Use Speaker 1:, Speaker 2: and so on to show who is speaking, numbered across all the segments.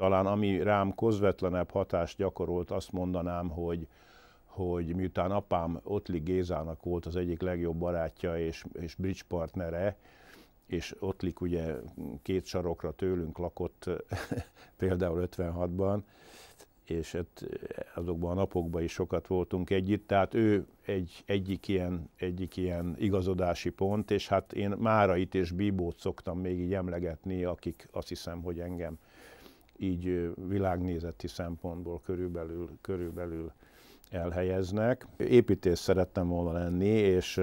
Speaker 1: Talán ami rám közvetlenebb hatást gyakorolt, azt mondanám, hogy, hogy miután apám Ottli Gézának volt az egyik legjobb barátja és, és bridge partnere, és Ottlik ugye két sarokra tőlünk lakott, például 56-ban, és hát azokban a napokban is sokat voltunk együtt, tehát ő egy, egyik, ilyen, egyik ilyen igazodási pont, és hát én Márait és Bíbót szoktam még így emlegetni, akik azt hiszem, hogy engem így világnézeti szempontból körülbelül, körülbelül elhelyeznek. Építész szerettem volna lenni, és,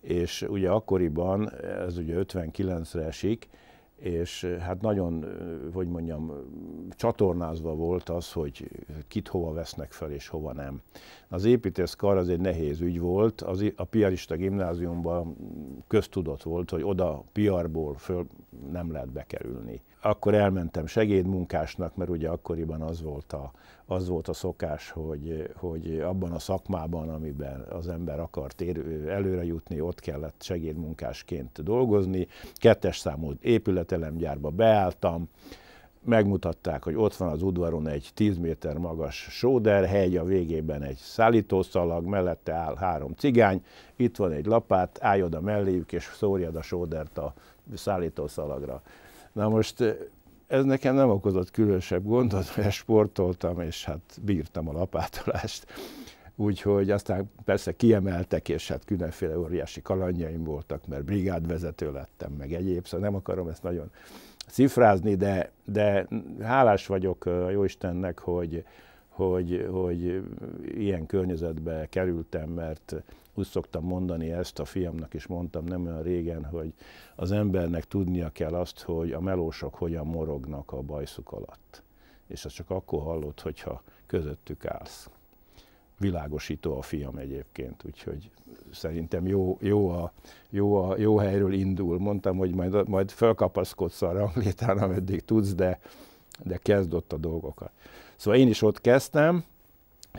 Speaker 1: és ugye akkoriban, ez ugye 59-re esik, és hát nagyon, hogy mondjam, csatornázva volt az, hogy kit hova vesznek fel és hova nem. Az építészkar az egy nehéz ügy volt, az, a piarista gimnáziumban köztudott volt, hogy oda piarból föl nem lehet bekerülni. Akkor elmentem segédmunkásnak, mert ugye akkoriban az volt a, az volt a szokás, hogy, hogy abban a szakmában, amiben az ember akart ér, előre jutni, ott kellett segédmunkásként dolgozni. Kettes számú épületelemgyárba beálltam, megmutatták, hogy ott van az udvaron egy 10 méter magas sóderhegy, a végében egy szállítószalag, mellette áll három cigány, itt van egy lapát, állj oda melléjük és szórjad a sódert a szállítószalagra. Na most ez nekem nem okozott különösebb gondot, mert sportoltam, és hát bírtam a lapátolást. Úgyhogy aztán persze kiemeltek, és hát különféle óriási kalandjaim voltak, mert brigádvezető lettem, meg egyéb, szóval nem akarom ezt nagyon cifrázni, de, de hálás vagyok a Jóistennek, hogy, hogy, hogy ilyen környezetbe kerültem, mert úgy szoktam mondani ezt a fiamnak is mondtam nem olyan régen, hogy az embernek tudnia kell azt, hogy a melósok hogyan morognak a bajszuk alatt. És azt csak akkor hallod, hogyha közöttük állsz. Világosító a fiam egyébként, úgyhogy szerintem jó, jó, a, jó, a, jó helyről indul. Mondtam, hogy majd, majd felkapaszkodsz a ranglétán, ameddig tudsz, de, de kezd ott a dolgokat. Szóval én is ott kezdtem,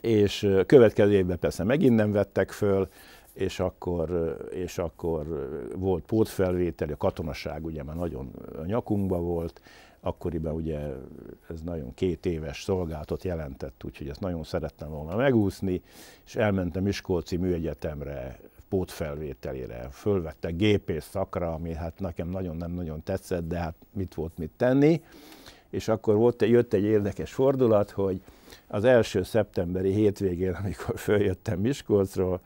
Speaker 1: és következő évben persze megint nem vettek föl, és akkor, és akkor volt pótfelvétel, a katonaság ugye már nagyon a nyakunkba volt, akkoriban ugye ez nagyon két éves szolgálatot jelentett, úgyhogy ezt nagyon szerettem volna megúszni, és elmentem Miskolci Műegyetemre pótfelvételére, fölvette gépész szakra, ami hát nekem nagyon nem nagyon tetszett, de hát mit volt mit tenni, és akkor volt, jött egy érdekes fordulat, hogy az első szeptemberi hétvégén, amikor följöttem Miskolcról,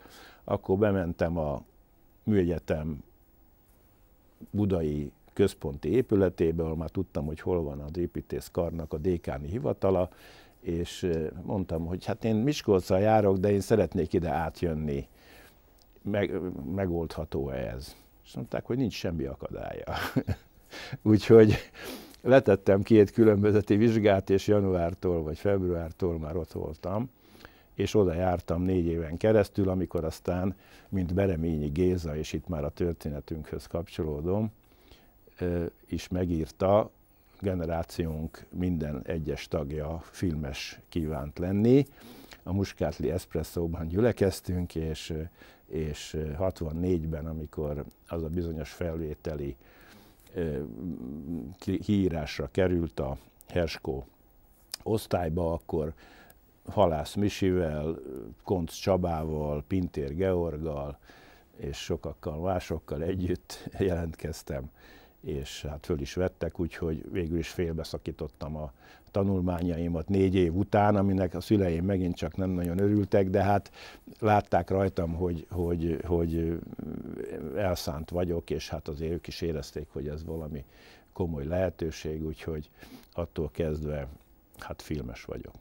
Speaker 1: akkor bementem a műegyetem budai központi épületébe, ahol már tudtam, hogy hol van az építészkarnak a dékáni hivatala, és mondtam, hogy hát én Miskolca járok, de én szeretnék ide átjönni. Meg, megoldható -e ez? És mondták, hogy nincs semmi akadálya. Úgyhogy letettem két különbözeti vizsgát, és januártól vagy februártól már ott voltam, és oda jártam négy éven keresztül, amikor aztán, mint Bereményi Géza, és itt már a történetünkhöz kapcsolódom, is megírta, generációnk minden egyes tagja filmes kívánt lenni. A Muskátli Espresszóban gyülekeztünk, és, és 64-ben, amikor az a bizonyos felvételi kiírásra került a Herskó osztályba, akkor Halász Misivel, Konc Csabával, Pintér Georgal és sokakkal másokkal együtt jelentkeztem és hát föl is vettek, úgyhogy végül is félbeszakítottam a tanulmányaimat négy év után, aminek a szüleim megint csak nem nagyon örültek, de hát látták rajtam, hogy, hogy, hogy elszánt vagyok, és hát azért ők is érezték, hogy ez valami komoly lehetőség, úgyhogy attól kezdve hát filmes vagyok.